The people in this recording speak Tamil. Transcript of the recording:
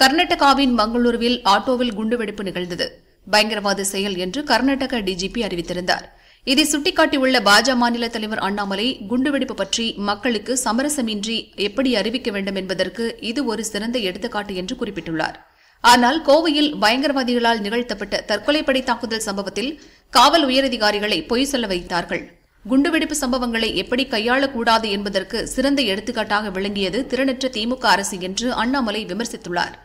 கர்நாடகாவின் மங்களூருவில் ஆட்டோவில் குண்டுவெடிப்பு நிகழ்ந்தது பயங்கரவாத செயல் என்று கர்நாடக டிஜிபி அறிவித்திருந்தார் இதை சுட்டிக்காட்டியுள்ள பாஜக மாநில தலைவர் அண்ணாமலை குண்டுவெடிப்பு பற்றி மக்களுக்கு சமரசமின்றி எப்படி அறிவிக்க வேண்டும் என்பதற்கு இது ஒரு சிறந்த எடுத்துக்காட்டு என்று குறிப்பிட்டுள்ளார் ஆனால் கோவையில் பயங்கரவாதிகளால் நிகழ்த்தப்பட்ட தற்கொலைப்படை தாக்குதல் சம்பவத்தில் காவல் உயரதிகாரிகளை பொய் சொல்ல வைத்தார்கள் குண்டுவெடிப்பு சம்பவங்களை எப்படி கையாளக்கூடாது என்பதற்கு சிறந்த எடுத்துக்காட்டாக விளங்கியது திறனற்ற திமுக அரசு என்று அண்ணாமலை விமர்சித்துள்ளாா்